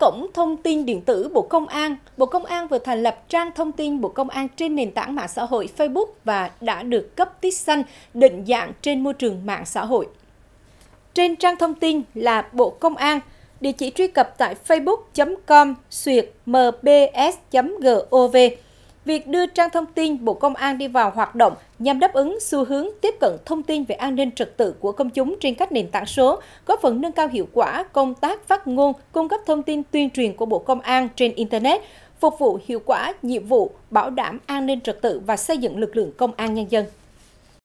Theo Cổng Thông tin Điện tử Bộ Công an, Bộ Công an vừa thành lập trang thông tin Bộ Công an trên nền tảng mạng xã hội Facebook và đã được cấp tích xanh định dạng trên môi trường mạng xã hội. Trên trang thông tin là Bộ Công an, địa chỉ truy cập tại facebook.com xuyệt mbs.gov Việc đưa trang thông tin Bộ Công an đi vào hoạt động nhằm đáp ứng xu hướng tiếp cận thông tin về an ninh trật tự của công chúng trên các nền tảng số, góp phần nâng cao hiệu quả công tác phát ngôn, cung cấp thông tin tuyên truyền của Bộ Công an trên Internet, phục vụ hiệu quả nhiệm vụ bảo đảm an ninh trật tự và xây dựng lực lượng công an nhân dân.